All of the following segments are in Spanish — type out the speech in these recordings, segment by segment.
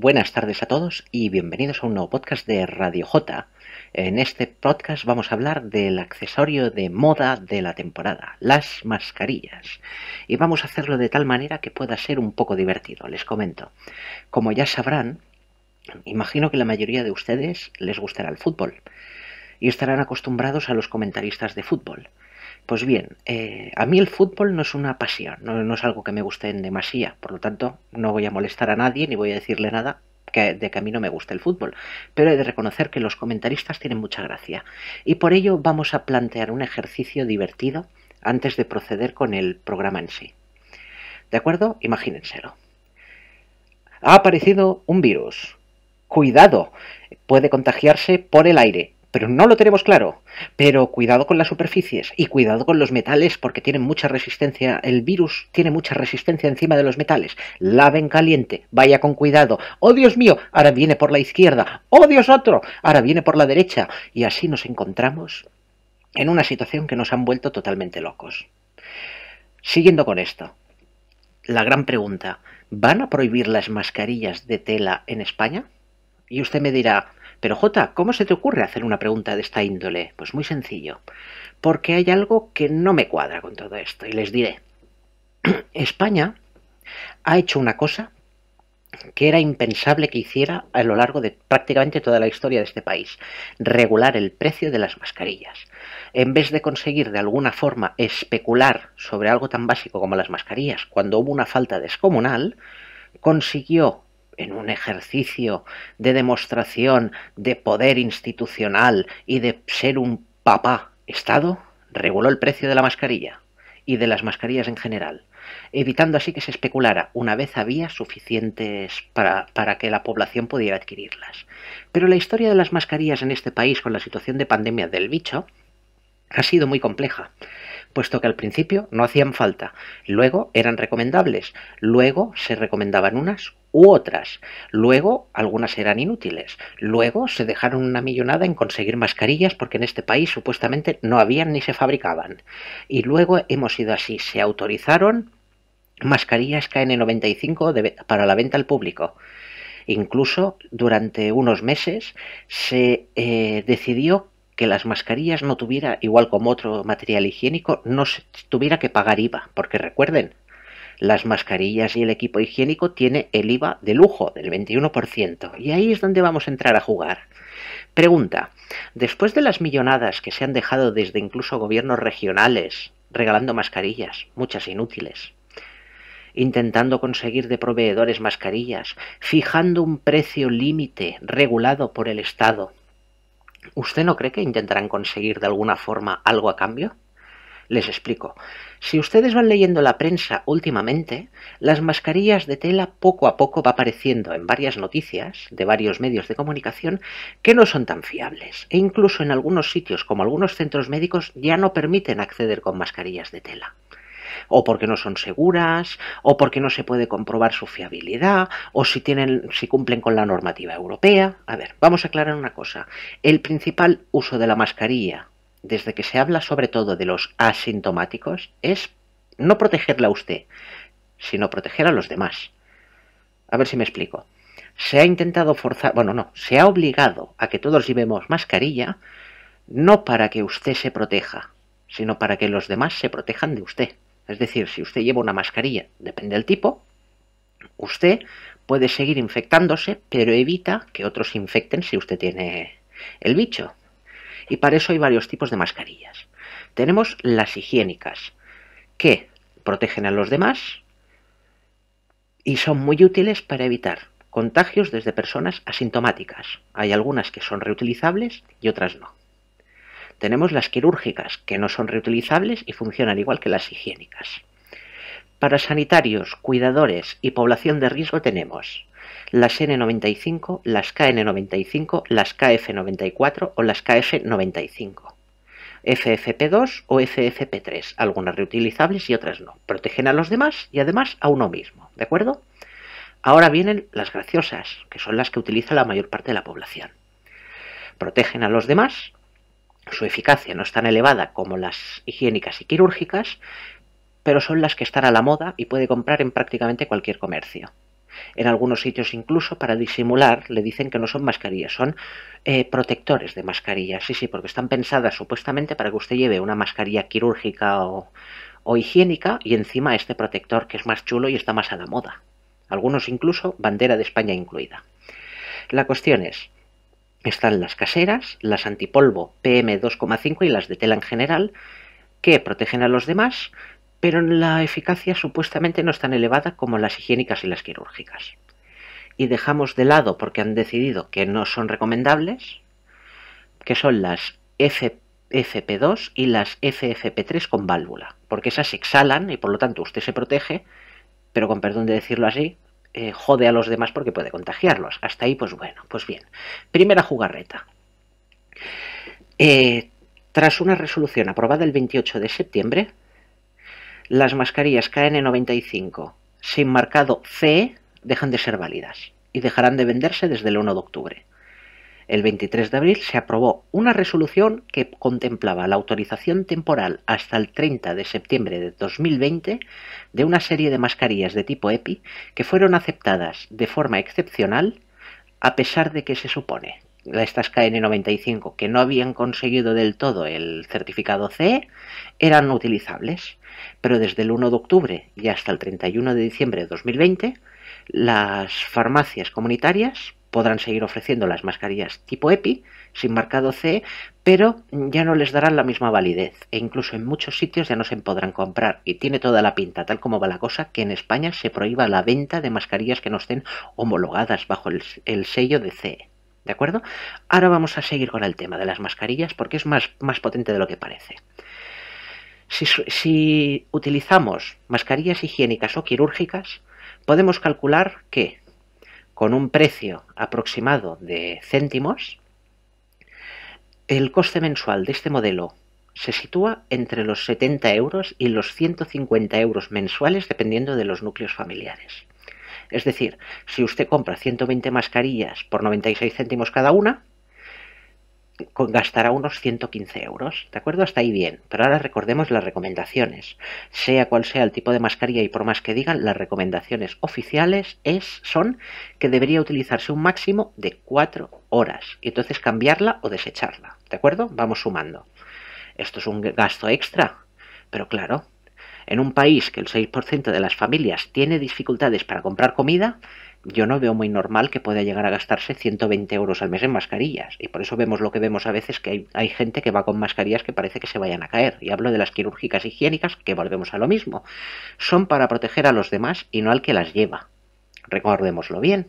Buenas tardes a todos y bienvenidos a un nuevo podcast de Radio J. En este podcast vamos a hablar del accesorio de moda de la temporada, las mascarillas. Y vamos a hacerlo de tal manera que pueda ser un poco divertido, les comento. Como ya sabrán, imagino que la mayoría de ustedes les gustará el fútbol y estarán acostumbrados a los comentaristas de fútbol. Pues bien, eh, a mí el fútbol no es una pasión, no, es algo que me guste en demasía, por lo tanto no voy a molestar a nadie ni voy a decirle nada que, de que a mí no me gusta el fútbol, pero he de reconocer que los comentaristas tienen mucha gracia y por ello vamos a plantear un ejercicio divertido antes de proceder con el programa en sí. ¿De acuerdo? Imagínenselo. Ha aparecido un virus. Cuidado, puede contagiarse por el aire, pero no lo tenemos claro. Pero cuidado con las superficies y cuidado con los metales porque tienen mucha resistencia, el virus tiene mucha resistencia encima de los metales. Laven caliente, vaya con cuidado. Oh Dios mío, ahora viene por la izquierda. Oh Dios otro, ahora viene por la derecha. Y así nos encontramos en una situación que nos han vuelto totalmente locos. Siguiendo con esto, la gran pregunta, ¿van a prohibir las mascarillas de tela en España? Y usted me dirá, pero J, ¿cómo se te ocurre hacer una pregunta de esta índole? Pues muy sencillo, porque hay algo que no me cuadra con todo esto y les diré. España ha hecho una cosa que era impensable que hiciera a lo largo de prácticamente toda la historia de este país, regular el precio de las mascarillas. En vez de conseguir de alguna forma especular sobre algo tan básico como las mascarillas, cuando hubo una falta descomunal, consiguió en un ejercicio de demostración de poder institucional y de ser un papá Estado, reguló el precio de la mascarilla y de las mascarillas en general, evitando así que se especulara una vez había suficientes para, para, que la población pudiera adquirirlas. Pero la historia de las mascarillas en este país con la situación de pandemia del bicho ha sido muy compleja puesto que al principio no hacían falta, luego eran recomendables, luego se recomendaban unas u otras, luego algunas eran inútiles, luego se dejaron una millonada en conseguir mascarillas porque en este país supuestamente no habían ni se fabricaban, y luego hemos ido así, se autorizaron mascarillas KN95 para la venta al público. Incluso durante unos meses se eh, decidió que las mascarillas no tuviera, igual como otro material higiénico, no se tuviera que pagar IVA, porque recuerden, las mascarillas y el equipo higiénico tiene el IVA de lujo del 21%, y ahí es donde vamos a entrar a jugar. Pregunta, después de las millonadas que se han dejado desde incluso gobiernos regionales regalando mascarillas, muchas inútiles, intentando conseguir de proveedores mascarillas, fijando un precio límite regulado por el Estado, ¿Usted no cree que intentarán conseguir de alguna forma algo a cambio? Les explico. Si ustedes van leyendo la prensa últimamente, las mascarillas de tela poco a poco va apareciendo en varias noticias de varios medios de comunicación que no son tan fiables e incluso en algunos sitios como algunos centros médicos ya no permiten acceder con mascarillas de tela o porque no son seguras, o porque no se puede comprobar su fiabilidad, o si tienen, si cumplen con la normativa europea. A ver, vamos a aclarar una cosa. El principal uso de la mascarilla, desde que se habla sobre todo de los asintomáticos, es no protegerla a usted, sino proteger a los demás. A ver si me explico. Se ha intentado forzar, bueno, no, se ha obligado a que todos llevemos mascarilla, no para que usted se proteja, sino para que los demás se protejan de usted. Es decir, si usted lleva una mascarilla, depende del tipo, usted puede seguir infectándose, pero evita que otros infecten si usted tiene el bicho. Y para eso hay varios tipos de mascarillas. Tenemos las higiénicas, que protegen a los demás y son muy útiles para evitar contagios desde personas asintomáticas. Hay algunas que son reutilizables y otras no. Tenemos las quirúrgicas, que no son reutilizables y funcionan igual que las higiénicas. Para sanitarios, cuidadores y población de riesgo tenemos las N95, las KN95, las KF94 o las KF95. FFP2 o FFP3, algunas reutilizables y otras no. Protegen a los demás y además a uno mismo, ¿de acuerdo? Ahora vienen las graciosas, que son las que utiliza la mayor parte de la población. Protegen a los demás su eficacia no es tan elevada como las higiénicas y quirúrgicas, pero son las que están a la moda y puede comprar en prácticamente cualquier comercio. En algunos sitios incluso para disimular le dicen que no son mascarillas, son eh, protectores de mascarillas. Sí, sí, porque están pensadas supuestamente para que usted lleve una mascarilla quirúrgica o higiénica y encima este protector que es más chulo y está más a la moda. Algunos incluso bandera de España incluida. La cuestión es, están las caseras, las antipolvo PM2,5 y las de tela en general, que protegen a los demás, pero la eficacia supuestamente no es tan elevada como las higiénicas y las quirúrgicas. Y dejamos de lado, porque han decidido que no son recomendables, que son las ffp 2 y las FFP3 con válvula, porque esas exhalan y por lo tanto usted se protege, pero con perdón de decirlo así, eh, jode a los demás porque puede contagiarlos. Hasta ahí, pues bueno, pues bien. Primera jugarreta. Eh, tras una resolución aprobada el 28 de septiembre, las mascarillas KN95 sin marcado CE dejan de ser válidas y dejarán de venderse desde el 1 de octubre. El 23 de abril se aprobó una resolución que contemplaba la autorización temporal hasta el 30 de septiembre de 2020 de una serie de mascarillas de tipo EPI que fueron aceptadas de forma excepcional a pesar de que se supone estas KN95 que no habían conseguido del todo el certificado CE eran utilizables, pero desde el 1 de octubre y hasta el 31 de diciembre de 2020 las farmacias comunitarias podrán seguir ofreciendo las mascarillas tipo EPI sin marcado CE, pero ya no les darán la misma validez e incluso en muchos sitios ya no se podrán comprar y tiene toda la pinta, tal como va la cosa, que en España se prohíba la venta de mascarillas que no estén homologadas bajo el, sello de CE. ¿De acuerdo? Ahora vamos a seguir con el tema de las mascarillas porque es más, más potente de lo que parece. si utilizamos mascarillas higiénicas o quirúrgicas, podemos calcular que con un precio aproximado de céntimos, el coste mensual de este modelo se sitúa entre los 70 euros y los 150 euros mensuales dependiendo de los núcleos familiares. Es decir, si usted compra 120 mascarillas por 96 céntimos cada una, gastará unos 115 euros. ¿De acuerdo? Hasta ahí bien. Pero ahora recordemos las recomendaciones. Sea cual sea el tipo de mascarilla y por más que digan, las recomendaciones oficiales es, son que debería utilizarse un máximo de 4 horas y entonces cambiarla o desecharla. ¿De acuerdo? Vamos sumando. Esto es un gasto extra. Pero claro, en un país que el 6% de las familias tiene dificultades para comprar comida, yo no veo muy normal que pueda llegar a gastarse 120 euros al mes en mascarillas. Y por eso vemos lo que vemos a veces, que hay, gente que va con mascarillas que parece que se vayan a caer. Y hablo de las quirúrgicas higiénicas, que volvemos a lo mismo. Son para proteger a los demás y no al que las lleva. Recordémoslo bien.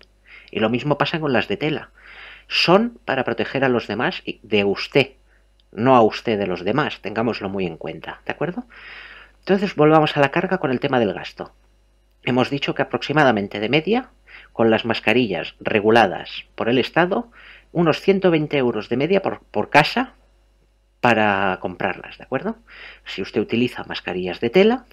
Y lo mismo pasa con las de tela. Son para proteger a los demás y de usted, no a usted de los demás. Tengámoslo muy en cuenta, ¿de acuerdo? Entonces volvamos a la carga con el tema del gasto. Hemos dicho que aproximadamente de media con las mascarillas reguladas por el Estado, unos 120 euros de media por, casa para comprarlas, ¿de acuerdo? Si usted utiliza mascarillas de tela,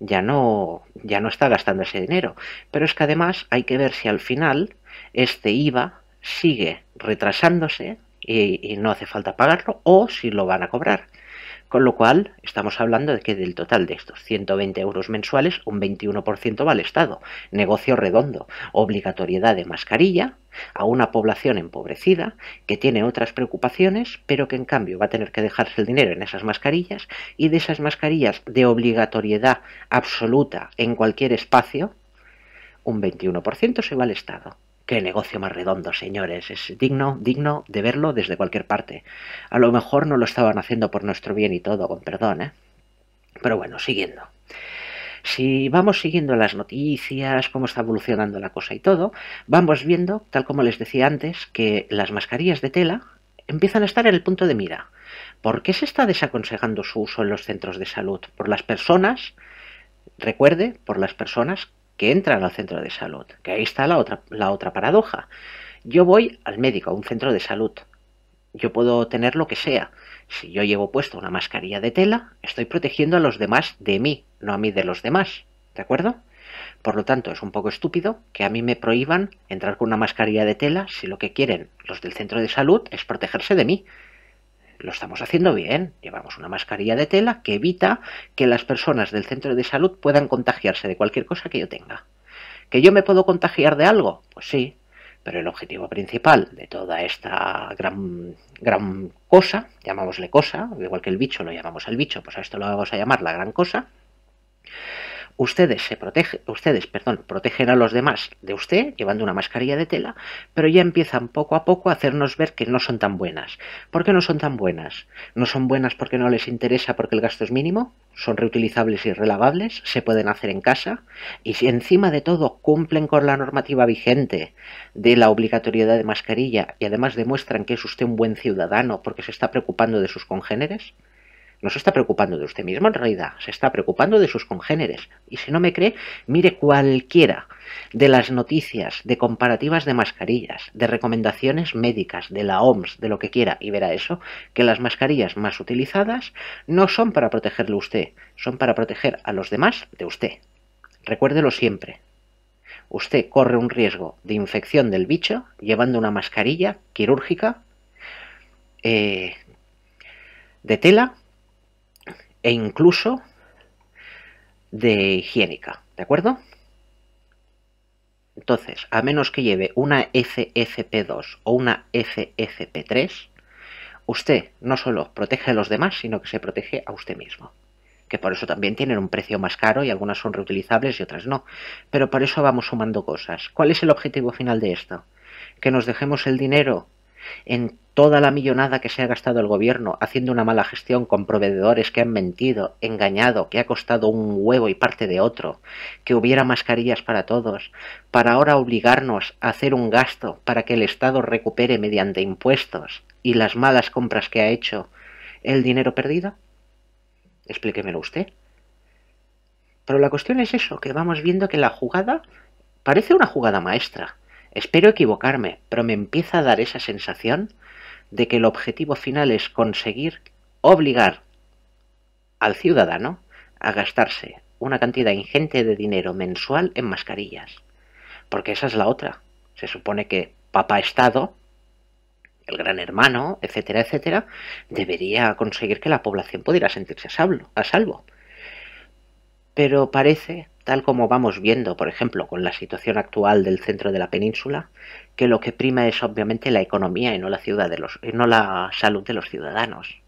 ya no, ya no está gastando ese dinero. Pero es que además hay que ver si al final este IVA sigue retrasándose y, no hace falta pagarlo o si lo van a cobrar. Con lo cual, estamos hablando de que del total de estos 120 euros mensuales, un 21% va al Estado. Negocio redondo. Obligatoriedad de mascarilla a una población empobrecida que tiene otras preocupaciones, pero que en cambio va a tener que dejarse el dinero en esas mascarillas y de esas mascarillas de obligatoriedad absoluta en cualquier espacio, un 21% se va al Estado. Qué negocio más redondo, señores. Es digno, digno de verlo desde cualquier parte. A lo mejor no lo estaban haciendo por nuestro bien y todo, con perdón, ¿eh? Pero bueno, siguiendo. Si vamos siguiendo las noticias, cómo está evolucionando la cosa y todo, vamos viendo, tal como les decía antes, que las mascarillas de tela empiezan a estar en el punto de mira. ¿Por qué se está desaconsejando su uso en los centros de salud? Por las personas, recuerde, por las personas que entran al centro de salud. Que ahí está la otra, la otra paradoja. Yo voy al médico, a un centro de salud. Yo puedo tener lo que sea. Si yo llevo puesto una mascarilla de tela, estoy protegiendo a los demás de mí, no a mí de los demás. ¿De acuerdo? Por lo tanto, es un poco estúpido que a mí me prohíban entrar con una mascarilla de tela si lo que quieren los del centro de salud es protegerse de mí lo estamos haciendo bien. Llevamos una mascarilla de tela que evita que las personas del centro de salud puedan contagiarse de cualquier cosa que yo tenga. ¿Que yo me puedo contagiar de algo? Pues sí, pero el objetivo principal de toda esta gran, gran cosa, llamámosle cosa, igual que el bicho lo llamamos al bicho, pues a esto lo vamos a llamar la gran cosa, ustedes se protegen, ustedes, perdón, protegen a los demás de usted llevando una mascarilla de tela, pero ya empiezan poco a poco a hacernos ver que no son tan buenas. ¿Por qué no son tan buenas? ¿No son buenas porque no les interesa porque el gasto es mínimo? ¿Son reutilizables y relavables? ¿Se pueden hacer en casa? Y si encima de todo cumplen con la normativa vigente de la obligatoriedad de mascarilla y además demuestran que es usted un buen ciudadano porque se está preocupando de sus congéneres? No se está preocupando de usted mismo en realidad, se está preocupando de sus congéneres. Y si no me cree, mire cualquiera de las noticias, de comparativas de mascarillas, de recomendaciones médicas, de la OMS, de lo que quiera, y verá eso, que las mascarillas más utilizadas no son para protegerle a usted, son para proteger a los demás de usted. Recuérdelo siempre, usted corre un riesgo de infección del bicho llevando una mascarilla quirúrgica eh, de tela e incluso de higiénica, ¿de acuerdo? Entonces, a menos que lleve una FFP2 o una FFP3, usted no solo protege a los demás, sino que se protege a usted mismo. Que por eso también tienen un precio más caro y algunas son reutilizables y otras no. Pero por eso vamos sumando cosas. ¿Cuál es el objetivo final de esto? Que nos dejemos el dinero en toda la millonada que se ha gastado el gobierno haciendo una mala gestión con proveedores que han mentido, engañado, que ha costado un huevo y parte de otro, que hubiera mascarillas para todos, para ahora obligarnos a hacer un gasto para que el Estado recupere mediante impuestos y las malas compras que ha hecho el dinero perdido? Explíquemelo usted. Pero la cuestión es eso, que vamos viendo que la jugada parece una jugada maestra. Espero equivocarme, pero me empieza a dar esa sensación de que el objetivo final es conseguir obligar al ciudadano a gastarse una cantidad ingente de dinero mensual en mascarillas. Porque esa es la otra. Se supone que papá Estado, el gran hermano, etcétera, etcétera, debería conseguir que la población pudiera sentirse a salvo. Pero parece tal como vamos viendo, por ejemplo, con la situación actual del centro de la península, que lo que prima es obviamente la economía y no la, ciudad de los, no la salud de los ciudadanos.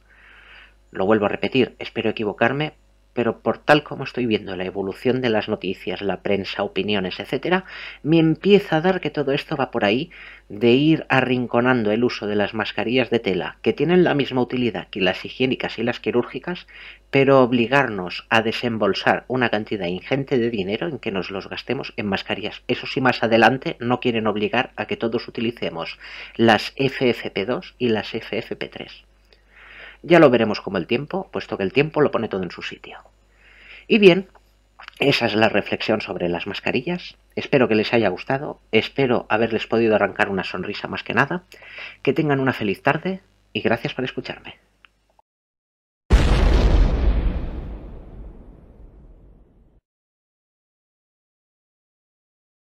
Lo vuelvo a repetir, espero equivocarme, pero por tal como estoy viendo la evolución de las noticias, la prensa, opiniones, etcétera, me empieza a dar que todo esto va por ahí de ir arrinconando el uso de las mascarillas de tela, que tienen la misma utilidad que las higiénicas y las quirúrgicas, pero obligarnos a desembolsar una cantidad ingente de dinero en que nos los gastemos en mascarillas. Eso sí, más adelante no quieren obligar a que todos utilicemos las FFP2 y las FFP3. Ya lo veremos como el tiempo, puesto que el tiempo lo pone todo en su sitio. Y bien, esa es la reflexión sobre las mascarillas. Espero que les haya gustado, espero haberles podido arrancar una sonrisa más que nada. Que tengan una feliz tarde y gracias por escucharme.